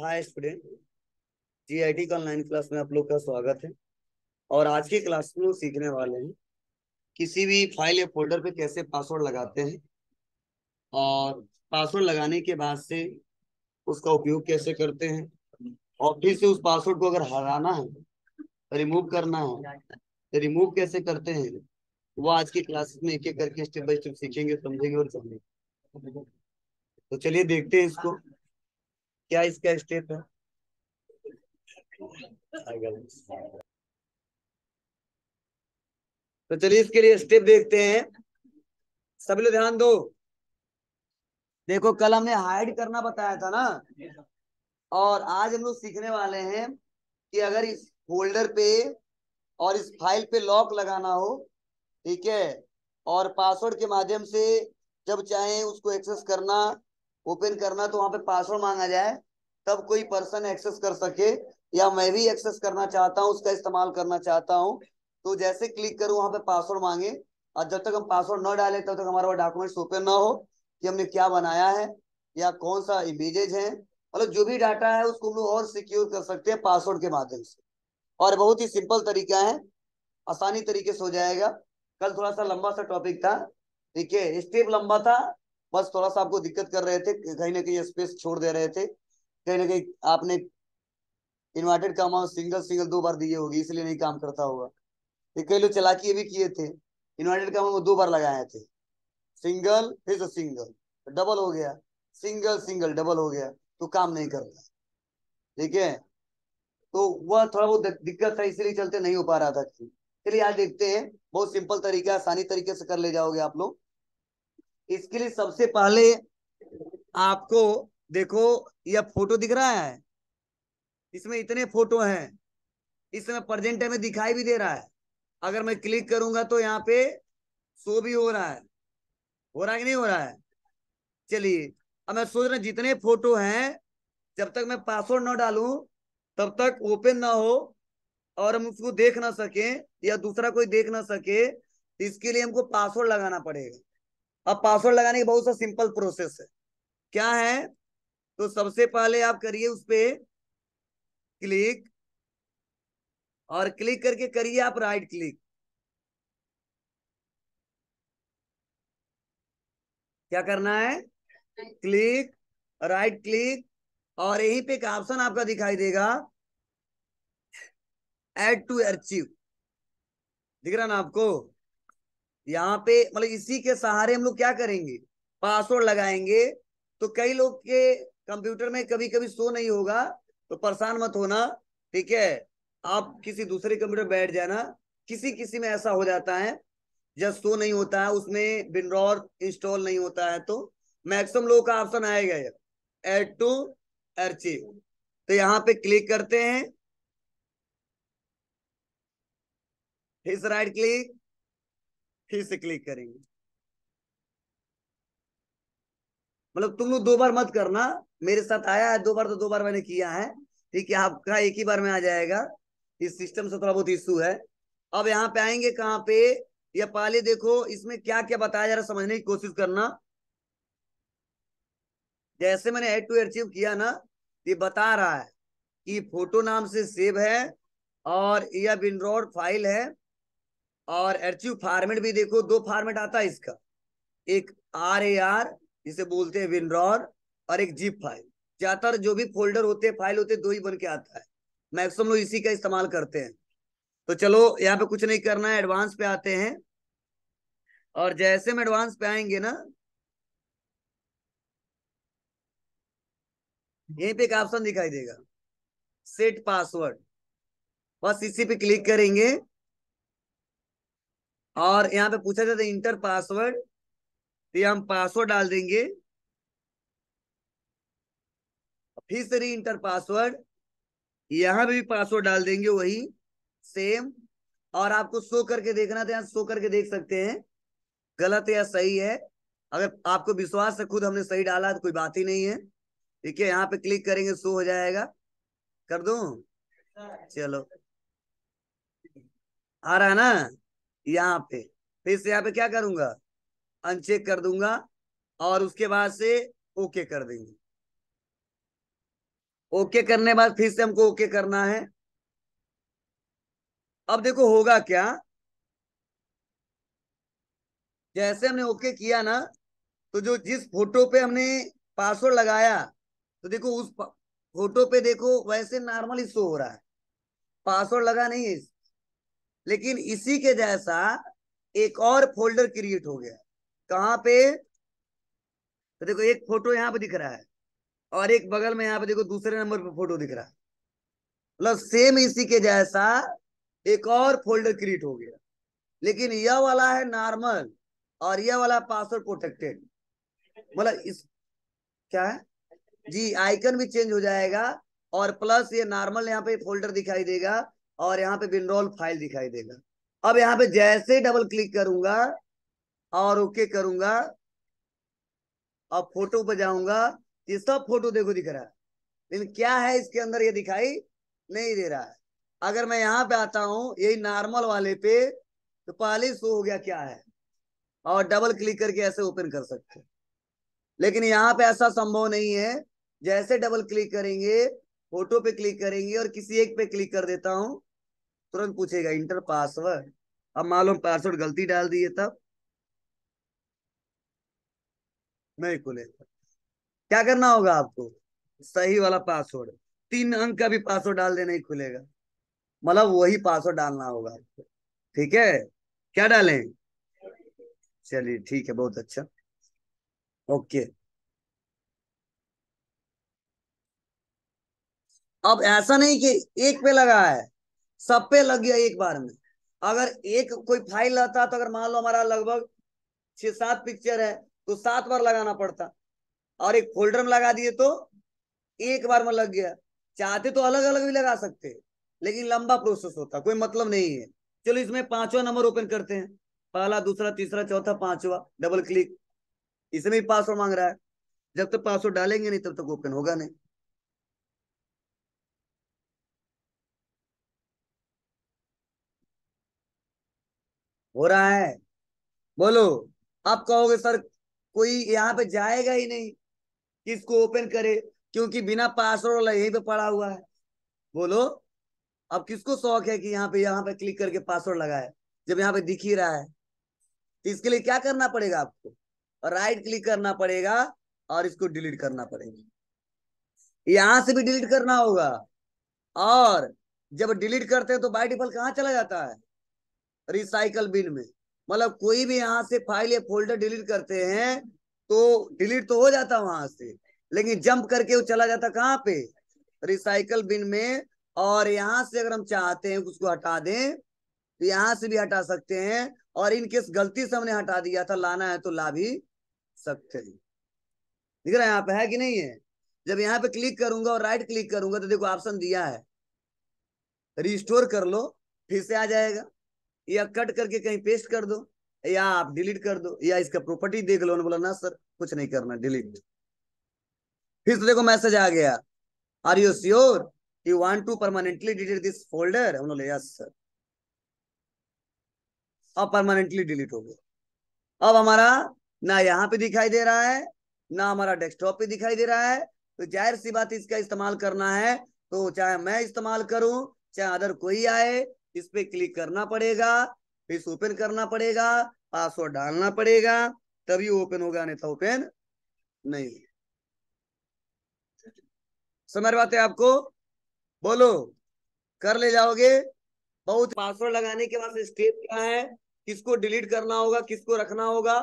हाय student GIT का online class में आप लोग का स्वागत है और आज की क्लास में सीखने वाले हैं किसी भी फाइल या फोल्डर पे कैसे पासवर्ड लगाते हैं और पासवर्ड लगाने के बाद से उसका उपयोग कैसे करते हैं और फिर से उस पासवर्ड को अगर हराना है रिमूव करना है तो रिमूव कैसे करते हैं वो आज की क्लासेस में एक एक करके स्टेप बाई स्टेप सीखेंगे समझेंगे और समझेंगे तो चलिए देखते हैं इसको क्या इसका स्टेट है तो चलिए इसके लिए स्टेप देखते हैं सब लोग ध्यान दो देखो कल हमने हाइड करना बताया था ना और आज हम लोग सीखने वाले हैं कि अगर इस फोल्डर पे और इस फाइल पे लॉक लगाना हो ठीक है और पासवर्ड के माध्यम से जब चाहे उसको एक्सेस करना ओपन करना तो वहां पे पासवर्ड मांगा जाए तब कोई पर्सन एक्सेस कर सके या मैं भी एक्सेस करना चाहता हूँ उसका इस्तेमाल करना चाहता हूँ तो जैसे क्लिक करूँ वहां पे पासवर्ड मांगे और जब तक हम पासवर्ड न डाले तब तक हमारा डॉक्यूमेंट्स ओपन ना हो कि हमने क्या बनाया है या कौन सा इमेजेज है मतलब जो भी डाटा है उसको हम लोग और सिक्योर कर सकते हैं पासवर्ड के माध्यम से और बहुत ही सिंपल तरीका है आसानी तरीके से हो जाएगा कल थोड़ा सा लंबा सा टॉपिक था ठीक है स्टेप लंबा था फर्स्ट थोड़ा सा आपको दिक्कत कर रहे थे कहीं ना कहीं स्पेस छोड़ दे रहे थे कहीं ना कहीं आपने इन्वर्टेड का अमाउंट सिंगल सिंगल दो बार दिए होगी इसलिए नहीं काम करता होगा कई लोग चलाकी भी किए थे इन्वर्टेड का अमाउंट दो बार लगाए थे सिंगल फिर से सिंगल डबल तो हो गया सिंगल सिंगल डबल हो गया तो काम नहीं करता ठीक है तो वह थोड़ा बहुत दिक्कत था इसलिए चलते नहीं हो पा रहा था चलिए आज देखते हैं बहुत सिंपल तरीका आसानी तरीके से कर ले जाओगे आप लोग इसके लिए सबसे पहले आपको देखो यह फोटो दिख रहा है इसमें इतने फोटो हैं इस समय प्रेजेंट में दिखाई भी दे रहा है अगर मैं क्लिक करूंगा तो यहाँ पे शो भी हो रहा है हो रहा है कि नहीं हो रहा है चलिए अब मैं सोच रहा जितने फोटो हैं जब तक मैं पासवर्ड ना डालू तब तक ओपन ना हो और हम उसको देख ना सके या दूसरा कोई देख ना सके इसके लिए हमको पासवर्ड लगाना पड़ेगा अब पासवर्ड लगाने की बहुत सा सिंपल प्रोसेस है क्या है तो सबसे पहले आप करिए उस पर क्लिक और क्लिक करके करिए आप राइट क्लिक क्या करना है क्लिक राइट क्लिक और यहीं पे एक ऑप्शन आपका दिखाई देगा एड टू अचीव दिख रहा ना आपको यहाँ पे मतलब इसी के सहारे हम लोग क्या करेंगे पासवर्ड लगाएंगे तो कई लोग के कंप्यूटर में कभी कभी शो नहीं होगा तो परेशान मत होना ठीक है आप किसी दूसरे कंप्यूटर बैठ जाना किसी किसी में ऐसा हो जाता है जब शो नहीं होता है उसमें बिनरॉर इंस्टॉल नहीं होता है तो मैक्सिमम लोगों का ऑप्शन आएगा एड टू अर्चिव तो यहाँ पे क्लिक करते हैं राइट क्लिक से क्लिक करेंगे मतलब तुम लोग दो बार मत करना मेरे साथ आया है दो बार तो दो बार मैंने किया है ठीक है आपका एक ही बार में आ जाएगा इस सिस्टम से थोड़ा बहुत इश्यू है अब यहाँ पे आएंगे कहाँ पे ये पहले देखो इसमें क्या क्या बताया जा रहा समझने की कोशिश करना जैसे मैंने एड टू अचीव किया ना ये बता रहा है कि फोटो नाम से सेव है और यह विनरोड फाइल है और एचयू फॉर्मेट भी देखो दो फॉर्मेट आता है इसका एक आर ए आर जिसे बोलते हैं विनरॉर और एक जीप फाइल ज्यादातर जो भी फोल्डर होते हैं फाइल होते दो ही बन के आता है मैक्सिमम लोग इसी का इस्तेमाल करते हैं तो चलो यहाँ पे कुछ नहीं करना है एडवांस पे आते हैं और जैसे हम एडवांस पे आएंगे ना यहीं पे एक ऑप्शन दिखाई देगा सेट पासवर्ड बस इसी पे क्लिक करेंगे और यहाँ पे पूछा जाता है इंटर पासवर्ड तो हम पासवर्ड डाल देंगे फिर से री इंटर पासवर्ड यहाँ भी पासवर्ड डाल देंगे वही सेम और आपको शो करके देखना तो यहाँ शो करके देख सकते हैं गलत या सही है अगर आपको विश्वास है खुद हमने सही डाला तो कोई बात ही नहीं है ठीक है यहाँ पे क्लिक करेंगे शो हो जाएगा कर दो चलो आ रहा है ना यहाँ पे फिर से यहाँ पे क्या करूंगा अनचेक कर दूंगा और उसके बाद से ओके कर देंगे ओके करने बाद फिर से हमको ओके करना है अब देखो होगा क्या जैसे हमने ओके किया ना तो जो जिस फोटो पे हमने पासवर्ड लगाया तो देखो उस फोटो पे देखो वैसे नॉर्मली शो हो रहा है पासवर्ड लगा नहीं है लेकिन इसी के जैसा एक और फोल्डर क्रिएट हो गया कहां पे तो देखो एक फोटो यहाँ पे दिख रहा है और एक बगल में यहां पे देखो दूसरे नंबर पे फोटो दिख रहा है मतलब सेम इसी के जैसा एक और फोल्डर क्रिएट हो गया लेकिन यह वाला है नॉर्मल और यह वाला पासवर्ड प्रोटेक्टेड मतलब इस क्या है जी आइकन भी चेंज हो जाएगा और प्लस ये नॉर्मल यहाँ पे फोल्डर दिखाई देगा और यहाँ पे विनरोल फाइल दिखाई देगा अब यहाँ पे जैसे डबल क्लिक करूंगा और ओके करूंगा और फोटो पर जाऊंगा ये सब फोटो देखो दिख रहा है लेकिन क्या है इसके अंदर ये दिखाई नहीं दे रहा है अगर मैं यहाँ पे आता हूँ यही नॉर्मल वाले पे तो पहले शो हो गया क्या है और डबल क्लिक करके ऐसे ओपन कर सकते लेकिन यहाँ पे ऐसा संभव नहीं है जैसे डबल क्लिक करेंगे फोटो पे क्लिक करेंगे और किसी एक पे क्लिक कर देता हूँ तुरंत पूछेगा इंटर पासवर्ड अब मालूम पासवर्ड गलती डाल दिए तब नहीं खुलेगा क्या करना होगा आपको सही वाला पासवर्ड तीन अंक का भी पासवर्ड डाल दे नहीं खुलेगा मतलब वही पासवर्ड डालना होगा आपको ठीक है क्या डालें चलिए ठीक है बहुत अच्छा ओके अब ऐसा नहीं कि एक पे लगा है सब पे लग गया एक बार में अगर एक कोई फाइल रहता तो अगर मान लो हमारा लगभग छह सात पिक्चर है तो सात बार लगाना पड़ता और एक फोल्डर में लगा दिए तो एक बार में लग गया चाहते तो अलग अलग भी लगा सकते लेकिन लंबा प्रोसेस होता कोई मतलब नहीं है चलो इसमें पांचवा नंबर ओपन करते हैं पहला दूसरा तीसरा चौथा पांचवा डबल क्लिक इसमें भी पासवर्ड मांग रहा है जब तक तो पासवर्ड डालेंगे नहीं तब तक तो ओपन होगा नहीं हो रहा है बोलो आप कहोगे सर कोई यहाँ पे जाएगा ही नहीं कि इसको ओपन करे क्योंकि बिना पासवर्ड वाला यहीं पे पड़ा हुआ है बोलो अब किसको शौक है कि यहाँ पे यहाँ पे क्लिक करके पासवर्ड लगाए जब यहाँ पे दिख ही रहा है तो इसके लिए क्या करना पड़ेगा आपको राइट क्लिक करना पड़ेगा और इसको डिलीट करना पड़ेगा यहां से भी डिलीट करना होगा और जब डिलीट करते हैं तो बाय डिफॉल्ट कहाँ चला जाता है रिसाइकल बिन में मतलब कोई भी यहाँ से फाइल या फोल्डर डिलीट करते हैं तो डिलीट तो हो जाता वहां से लेकिन जंप करके वो चला जाता कहाँ पे रिसाइकल बिन में और यहाँ से अगर हम चाहते हैं उसको हटा दें तो यहाँ से भी हटा सकते हैं और इनकेस गलती से हमने हटा दिया था लाना है तो ला भी सकते हैं दिख रहा है यहाँ पे है कि नहीं है जब यहाँ पे क्लिक करूंगा और राइट क्लिक करूंगा तो देखो ऑप्शन दिया है रिस्टोर कर लो फिर से आ जाएगा या कट करके कहीं पेस्ट कर दो या आप डिलीट कर दो या इसका प्रॉपर्टी देख लो बोला ना सर कुछ नहीं करना डिलीट फिर तो देखो मैसेज आ गया are you sure you want to permanently delete this folder हम यस सर अब परमानेंटली डिलीट हो गया अब हमारा ना यहाँ पे दिखाई दे रहा है ना हमारा डेस्कटॉप पे दिखाई दे रहा है तो जाहिर सी बात इसका इस्तेमाल करना है तो चाहे मैं इस्तेमाल करूं चाहे अदर कोई आए इस पे क्लिक करना पड़ेगा फिर ओपन करना पड़ेगा पासवर्ड डालना पड़ेगा तभी ओपन होगा नहीं तो ओपन नहीं समझ है आपको बोलो कर ले जाओगे बहुत पासवर्ड लगाने के बाद स्टेप क्या है किसको डिलीट करना होगा किसको रखना होगा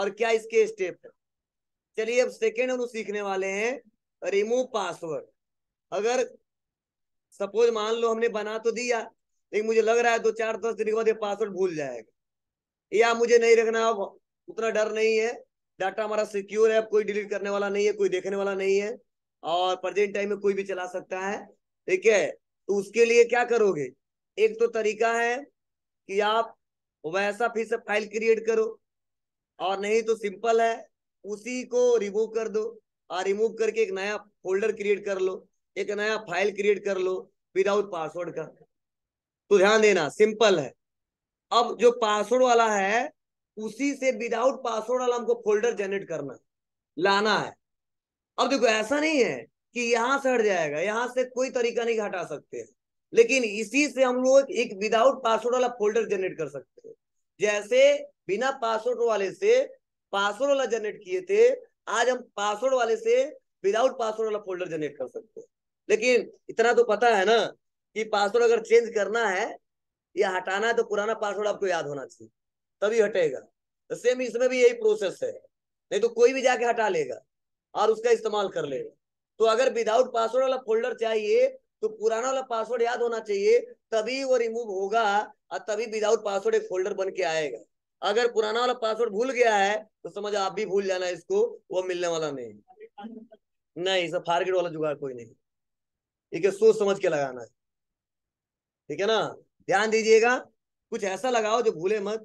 और क्या इसके स्टेप है चलिए अब सेकेंड हम सीखने वाले हैं रिमूव पासवर्ड अगर सपोज मान लो हमने बना तो दिया लेकिन मुझे लग रहा है दो चार दस दिन के बाद ये पासवर्ड भूल जाएगा या मुझे नहीं रखना अब उतना डर नहीं है डाटा हमारा सिक्योर है अब कोई डिलीट करने वाला नहीं है कोई देखने वाला नहीं है और प्रेजेंट टाइम में कोई भी चला सकता है ठीक है तो उसके लिए क्या करोगे एक तो तरीका है कि आप वैसा फिर से फाइल क्रिएट करो और नहीं तो सिंपल है उसी को रिमूव कर दो और रिमूव करके एक नया फोल्डर क्रिएट कर लो एक नया फाइल क्रिएट कर लो विदाउट पासवर्ड का तो ध्यान देना सिंपल है अब जो पासवर्ड वाला है उसी से विदाउट पासवर्ड वाला हमको फोल्डर जनरेट करना लाना है अब देखो ऐसा नहीं है कि यहां से हट जाएगा यहां से कोई तरीका नहीं हटा सकते हैं लेकिन इसी से हम लोग एक विदाउट पासवर्ड वाला फोल्डर जनरेट कर सकते हैं जैसे बिना पासवर्ड वाले से पासवर्ड वाला जनरेट किए थे आज हम पासवर्ड वाले से विदाउट पासवर्ड वाला फोल्डर जनरेट कर सकते हैं लेकिन इतना तो पता है ना कि पासवर्ड अगर चेंज करना है या हटाना है तो पुराना पासवर्ड आपको याद होना चाहिए तभी हटेगा तो सेम इसमें भी यही प्रोसेस है नहीं तो कोई भी जाके हटा लेगा और उसका इस्तेमाल कर लेगा तो अगर विदाउट पासवर्ड वाला फोल्डर चाहिए तो पुराना वाला पासवर्ड याद होना चाहिए तभी वो रिमूव होगा और तभी विदाउट पासवर्ड एक फोल्डर बन के आएगा अगर पुराना वाला पासवर्ड भूल गया है तो समझ आप भी भूल जाना इसको वो मिलने वाला नहीं नहीं सब फारगेट वाला जुगाड़ कोई नहीं ठीक है सोच समझ के लगाना है ठीक है ना ध्यान दीजिएगा कुछ ऐसा लगाओ जो भूले मत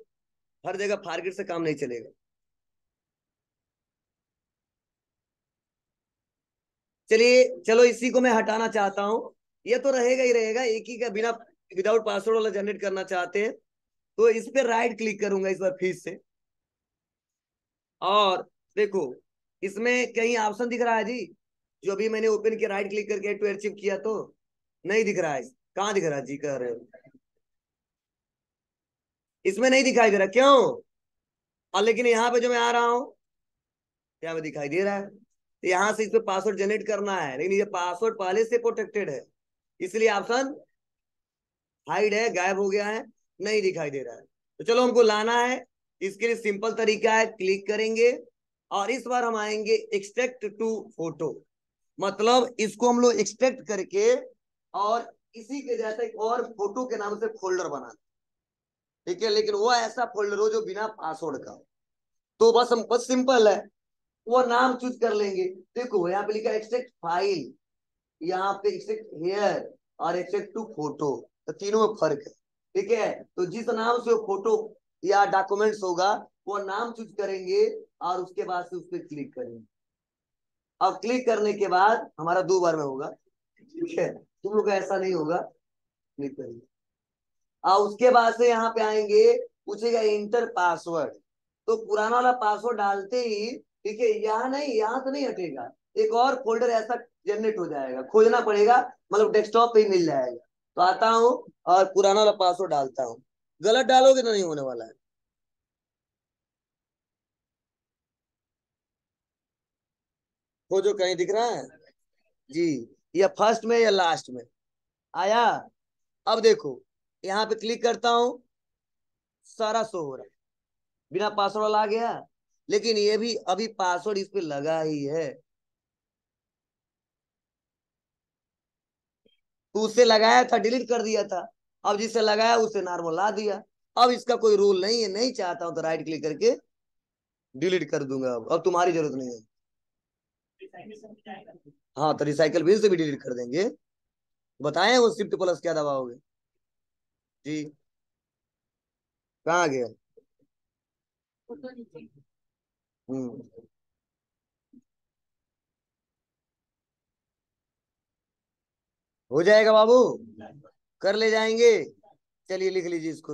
हर जगह फारगेट से काम नहीं चलेगा चलिए चलो इसी को मैं हटाना चाहता हूँ ये तो रहेगा ही रहेगा एक ही का बिना विदाउट पासवर्ड वाला जनरेट करना चाहते हैं तो इस पर राइट क्लिक करूंगा इस बार फिर से और देखो इसमें कहीं ऑप्शन दिख रहा है जी जो अभी मैंने ओपन किया राइट क्लिक करके टू अचीव किया तो नहीं दिख रहा है कहा दिख रहा जी कह रहे हो इसमें नहीं दिखाई दे रहा क्यों और लेकिन यहाँ पे जो मैं आ रहा हूं यहाँ पे दिखाई दे रहा है तो यहां से इस पे पासवर्ड जनरेट करना है लेकिन ये पासवर्ड पहले से प्रोटेक्टेड है इसलिए ऑप्शन हाइड है गायब हो गया है नहीं दिखाई दे रहा है तो चलो हमको लाना है इसके लिए सिंपल तरीका है क्लिक करेंगे और इस बार हम आएंगे एक्सट्रैक्ट टू फोटो मतलब इसको हम लोग एक्सट्रैक्ट करके और इसी के जैसा एक और फोटो के नाम से फोल्डर बना ठीक है लेकिन वो ऐसा फोल्डर हो जो बिना पासवर्ड का हो तो बस हम बस सिंपल है वो नाम चूज कर लेंगे देखो यहाँ पे लिखा एक्सेक्ट फाइल यहाँ पे एक्सेक्ट हेयर और एक्सेक्ट टू फोटो तो तीनों में फर्क है ठीक है तो जिस नाम से वो फोटो या डॉक्यूमेंट्स होगा वो नाम चूज करेंगे और उसके बाद से उस पर क्लिक करेंगे और क्लिक करने के बाद हमारा दो बार में होगा ठीक है तुम लोग ऐसा नहीं होगा क्लिक करेंगे आ उसके बाद से यहाँ पे आएंगे पूछेगा इंटर पासवर्ड तो पुराना वाला पासवर्ड डालते ही ठीक है यहाँ नहीं यहाँ तो नहीं हटेगा एक और फोल्डर ऐसा जनरेट हो जाएगा खोजना पड़ेगा मतलब डेस्कटॉप पे ही मिल जाएगा तो आता हूँ और पुराना वाला पासवर्ड डालता हूँ गलत डालोगे तो नहीं होने वाला है खोजो कहीं दिख रहा है जी या फर्स्ट में या लास्ट में आया अब देखो यहाँ पे क्लिक करता हूँ सारा शो हो रहा है बिना पासवर्ड वाला आ गया लेकिन ये भी अभी पासवर्ड इस पे लगा ही है तो उसे लगाया था डिलीट कर दिया था अब जिसे लगाया उसे नॉर्मल ला दिया अब इसका कोई रूल नहीं है नहीं चाहता हूं तो राइट क्लिक करके डिलीट कर दूंगा अब अब तुम्हारी जरूरत नहीं है हाँ तो रिसाइकल बिल से भी डिलीट कर देंगे बताए वो शिफ्ट प्लस क्या दबाओगे जी कहाँ गया हम्म। हो जाएगा बाबू कर ले जाएंगे चलिए लिख लीजिए इसको